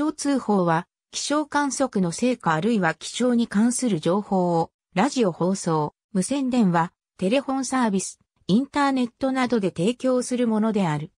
象通報は、気象観測の成果あるいは気象に関する情報を、ラジオ放送、無線電話、テレフォンサービス、インターネットなどで提供するものである。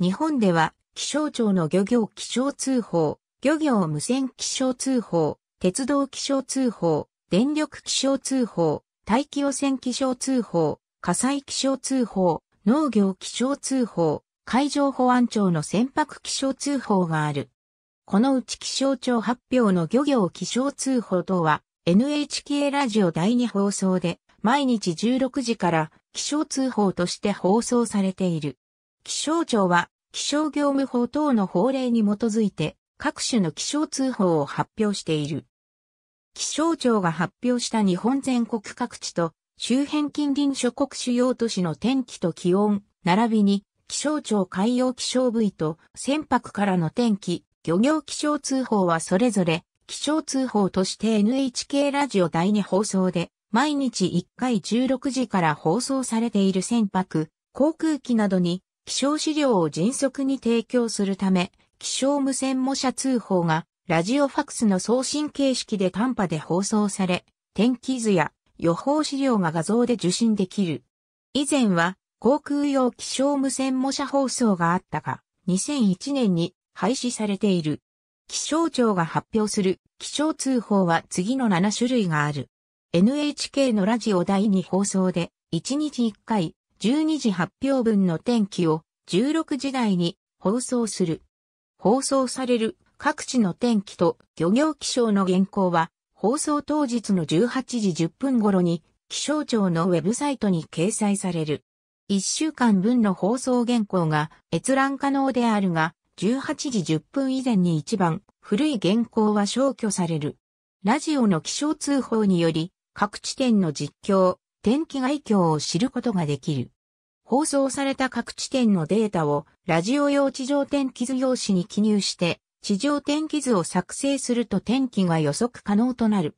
日本では、気象庁の漁業気象通報、漁業無線気象通報、鉄道気象通報、電力気象通報、大気汚染気象通報、火災気象通報、農業気象通報、海上保安庁の船舶気象通報がある。このうち気象庁発表の漁業気象通報等は NHK ラジオ第2放送で毎日16時から気象通報として放送されている。気象庁は気象業務法等の法令に基づいて各種の気象通報を発表している。気象庁が発表した日本全国各地と周辺近隣諸国主要都市の天気と気温、並びに気象庁海洋気象部位と船舶からの天気、漁業気象通報はそれぞれ気象通報として NHK ラジオ第2放送で毎日1回16時から放送されている船舶、航空機などに気象資料を迅速に提供するため気象無線模写通報がラジオファクスの送信形式で短波で放送され天気図や予報資料が画像で受信できる。以前は航空用気象無線模写放送があったが2001年に廃止されている。気象庁が発表する気象通報は次の7種類がある。NHK のラジオ第2放送で1日1回12時発表分の天気を16時台に放送する。放送される各地の天気と漁業気象の原稿は放送当日の18時10分頃に気象庁のウェブサイトに掲載される。1週間分の放送原稿が閲覧可能であるが、18時10分以前に一番、古い原稿は消去される。ラジオの気象通報により、各地点の実況、天気外況を知ることができる。放送された各地点のデータをラジオ用地上天気図用紙に記入して、地上天気図を作成すると天気が予測可能となる。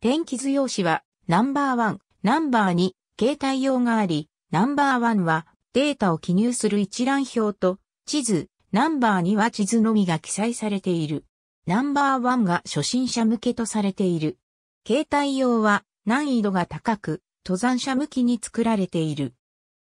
天気図用紙はナンバーワン、ナンバー2、携帯用があり、ナンバーワンはデータを記入する一覧表と地図、ナンバー2は地図のみが記載されている。ナンバー1が初心者向けとされている。携帯用は難易度が高く、登山者向きに作られている。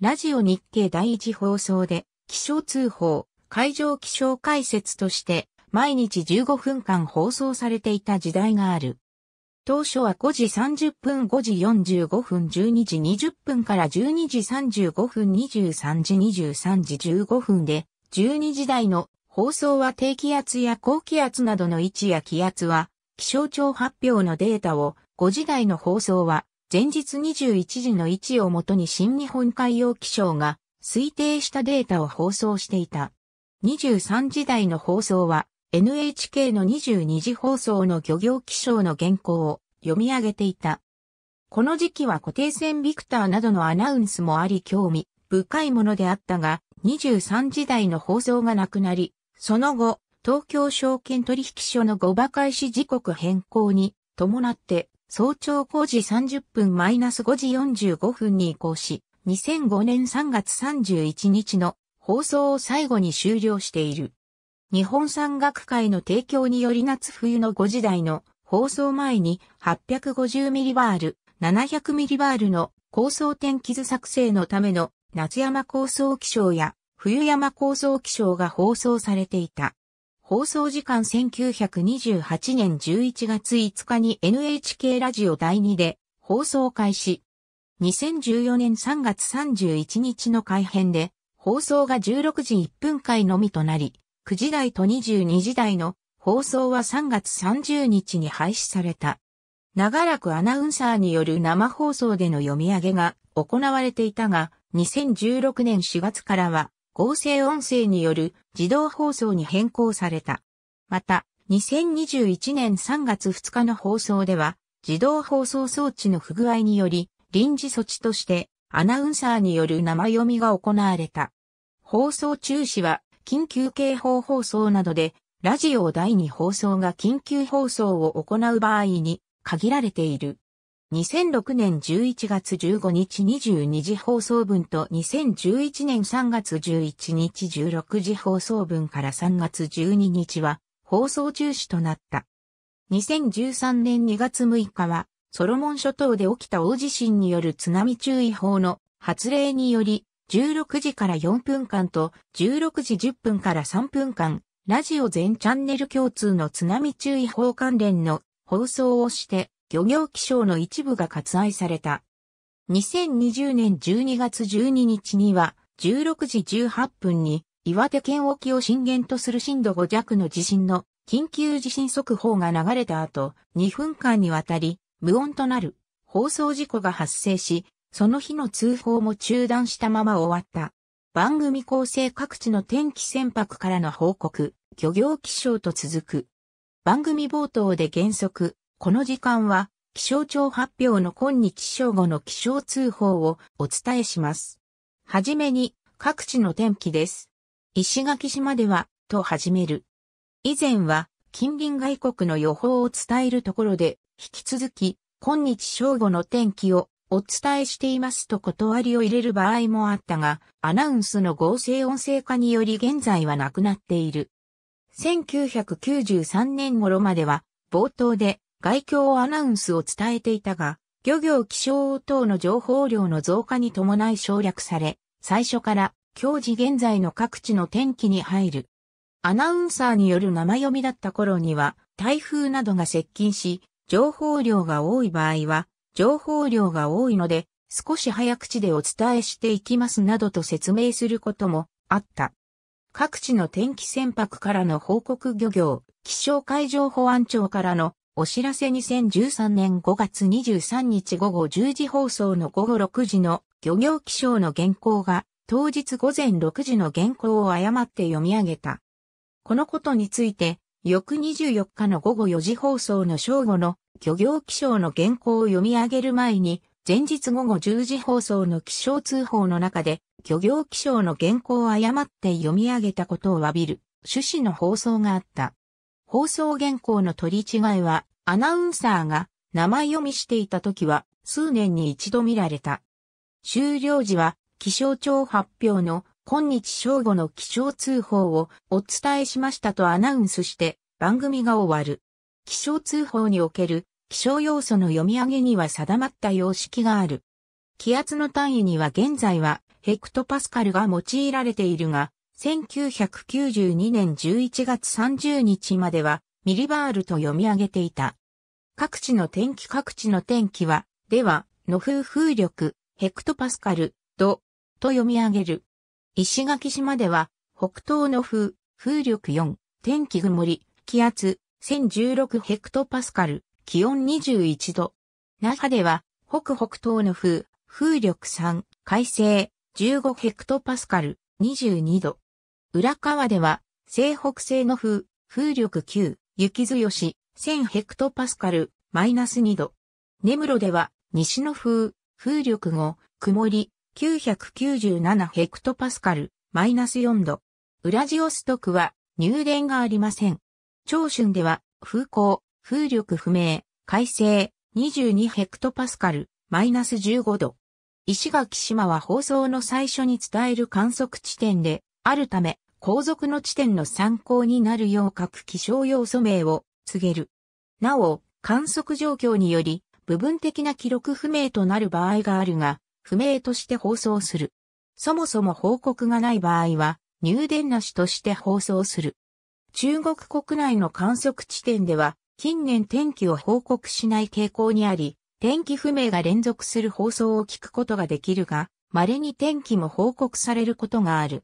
ラジオ日経第一放送で、気象通報、海上気象解説として、毎日15分間放送されていた時代がある。当初は5時30分、5時45分、12時20分から12時35分、23時23時15分で12時台の放送は低気圧や高気圧などの位置や気圧は、気象庁発表のデータを、5時台の放送は、前日21時の位置をもとに新日本海洋気象が推定したデータを放送していた。23時台の放送は、NHK の22時放送の漁業気象の原稿を読み上げていた。この時期は固定線ビクターなどのアナウンスもあり興味深いものであったが、23時台の放送がなくなり、その後、東京証券取引所の誤馬開始時刻変更に伴って早朝5時30分マイナス5時45分に移行し、2005年3月31日の放送を最後に終了している。日本産学会の提供により夏冬の5時台の放送前に8 5 0ール、7 0 0ールの高層点傷作成のための夏山高層気象や冬山高層気象が放送されていた。放送時間1928年11月5日に NHK ラジオ第2で放送開始。2014年3月31日の改編で放送が16時1分回のみとなり、9時台と22時台の放送は3月30日に廃止された。長らくアナウンサーによる生放送での読み上げが行われていたが、2016年4月からは合成音声による自動放送に変更された。また、2021年3月2日の放送では、自動放送装置の不具合により、臨時措置としてアナウンサーによる生読みが行われた。放送中止は緊急警報放送などで、ラジオ第2放送が緊急放送を行う場合に限られている。2006年11月15日22時放送分と2011年3月11日16時放送分から3月12日は放送中止となった。2013年2月6日はソロモン諸島で起きた大地震による津波注意報の発令により16時から4分間と16時10分から3分間ラジオ全チャンネル共通の津波注意報関連の放送をして漁業気象の一部が割愛された。2020年12月12日には、16時18分に、岩手県沖を震源とする震度5弱の地震の緊急地震速報が流れた後、2分間にわたり、無音となる放送事故が発生し、その日の通報も中断したまま終わった。番組構成各地の天気船舶からの報告、漁業気象と続く。番組冒頭で原則、この時間は気象庁発表の今日正午の気象通報をお伝えします。はじめに各地の天気です。石垣島では、と始める。以前は近隣外国の予報を伝えるところで、引き続き今日正午の天気をお伝えしていますと断りを入れる場合もあったが、アナウンスの合成音声化により現在はなくなっている。1993年頃までは、冒頭で外況アナウンスを伝えていたが、漁業気象等の情報量の増加に伴い省略され、最初から今日時現在の各地の天気に入る。アナウンサーによる生読みだった頃には、台風などが接近し、情報量が多い場合は、情報量が多いので、少し早口でお伝えしていきますなどと説明することもあった。各地の天気船舶からの報告漁業、気象海上保安庁からのお知らせ2013年5月23日午後10時放送の午後6時の漁業気象の原稿が当日午前6時の原稿を誤って読み上げた。このことについて、翌24日の午後4時放送の正午の漁業気象の原稿を読み上げる前に、前日午後10時放送の気象通報の中で、漁業気象の原稿を誤って読み上げたことを詫びる、趣旨の放送があった。放送原稿の取り違いは、アナウンサーが名前読みしていた時は数年に一度見られた。終了時は気象庁発表の今日正午の気象通報をお伝えしましたとアナウンスして番組が終わる。気象通報における気象要素の読み上げには定まった様式がある。気圧の単位には現在はヘクトパスカルが用いられているが、1992年11月30日まではミリバールと読み上げていた。各地の天気各地の天気は、では、の風風力、ヘクトパスカル、ド、と読み上げる。石垣島では、北東の風、風力4、天気曇り、気圧、1016ヘクトパスカル、気温21度。那覇では、北北東の風、風力3、快晴、15ヘクトパスカル、22度。浦河では、西北西の風、風力9、雪強し、1000ヘクトパスカル、マイナス2度。根室では、西の風、風力5、曇り、997ヘクトパスカル、マイナス4度。ウラジオストクは、入電がありません。長春では、風向、風力不明、快晴、22ヘクトパスカル、マイナス15度。石垣島は放送の最初に伝える観測地点であるため、後続の地点の参考になるよう各気象要素名を告げる。なお、観測状況により、部分的な記録不明となる場合があるが、不明として放送する。そもそも報告がない場合は、入電なしとして放送する。中国国内の観測地点では、近年天気を報告しない傾向にあり、天気不明が連続する放送を聞くことができるが、稀に天気も報告されることがある。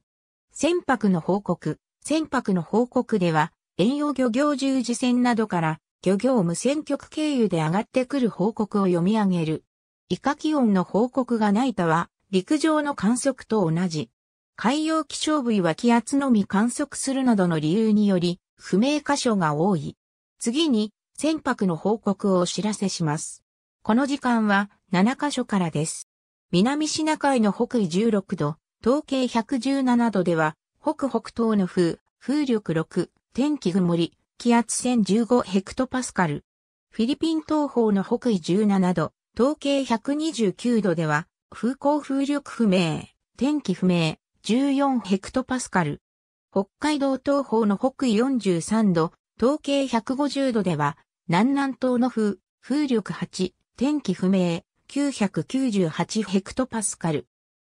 船舶の報告。船舶の報告では、遠洋漁業従事船などから、漁業無線局経由で上がってくる報告を読み上げる。イカ気温の報告がないたは、陸上の観測と同じ。海洋気象部位は気圧のみ観測するなどの理由により、不明箇所が多い。次に、船舶の報告をお知らせします。この時間は7箇所からです。南シナ海の北緯16度、統計117度では、北北東の風、風力6、天気曇り、気圧1015ヘクトパスカル。フィリピン東方の北緯17度、統計129度では、風向風力不明、天気不明、14ヘクトパスカル。北海道東方の北緯43度、統計150度では、南南東の風、風力8、天気不明、998ヘクトパスカル。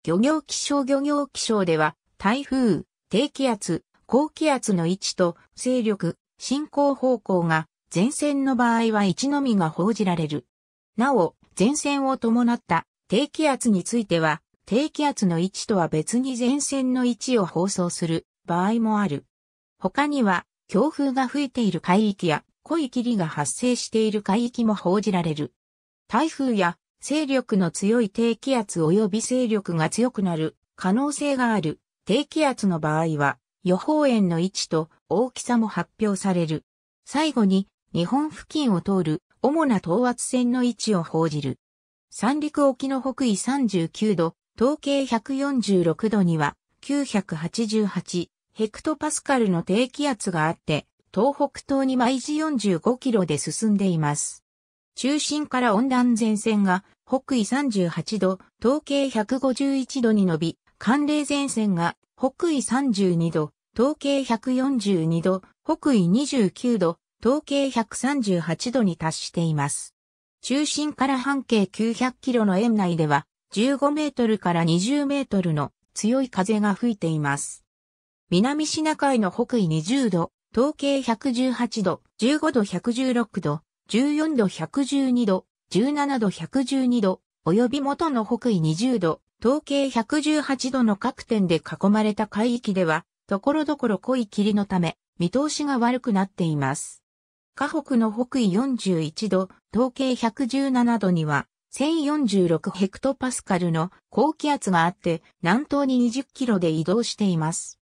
漁業気象漁業気象では、台風、低気圧、高気圧の位置と勢力、進行方向が前線の場合は位置のみが報じられる。なお、前線を伴った低気圧については、低気圧の位置とは別に前線の位置を放送する場合もある。他には、強風が吹いている海域や濃い霧が発生している海域も報じられる。台風や勢力の強い低気圧及び勢力が強くなる可能性がある低気圧の場合は予報円の位置と大きさも発表される。最後に日本付近を通る主な等圧線の位置を報じる。三陸沖の北緯39度、東経146度には988ヘクトパスカルの低気圧があって、東北東に毎時45キロで進んでいます。中心から温暖前線が北緯38度、東経151度に伸び、寒冷前線が北緯32度、東経142度、北緯29度、東経138度に達しています。中心から半径900キロの円内では15メートルから20メートルの強い風が吹いています。南シナ海の北緯20度、東経118度、15度116度、14度112度、17度112度、及び元の北緯20度、統計118度の各点で囲まれた海域では、ところどころ濃い霧のため、見通しが悪くなっています。河北の北緯41度、統計117度には、1046ヘクトパスカルの高気圧があって、南東に20キロで移動しています。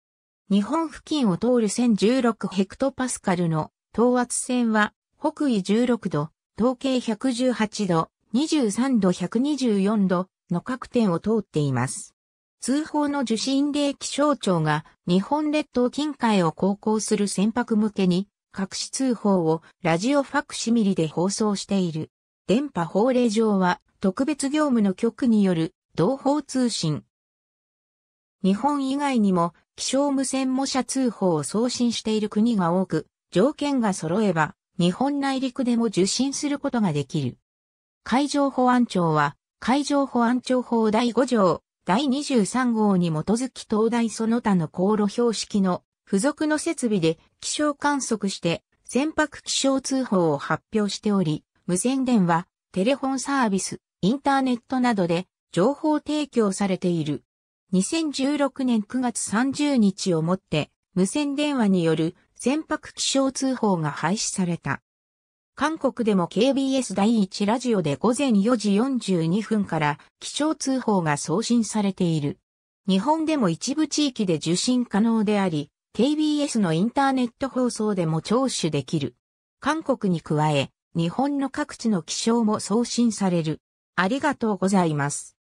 日本付近を通る1016ヘクトパスカルの等圧線は北緯16度、東経118度、23度124度の各点を通っています。通報の受信例気象庁が日本列島近海を航行する船舶向けに隠し通報をラジオファクシミリで放送している。電波法令上は特別業務の局による同報通信。日本以外にも気象無線模写通報を送信している国が多く、条件が揃えば日本内陸でも受信することができる。海上保安庁は、海上保安庁法第5条、第23号に基づき東大その他の航路標識の付属の設備で気象観測して船舶気象通報を発表しており、無線電話、テレフォンサービス、インターネットなどで情報提供されている。2016年9月30日をもって無線電話による船舶気象通報が廃止された。韓国でも KBS 第1ラジオで午前4時42分から気象通報が送信されている。日本でも一部地域で受信可能であり、KBS のインターネット放送でも聴取できる。韓国に加え、日本の各地の気象も送信される。ありがとうございます。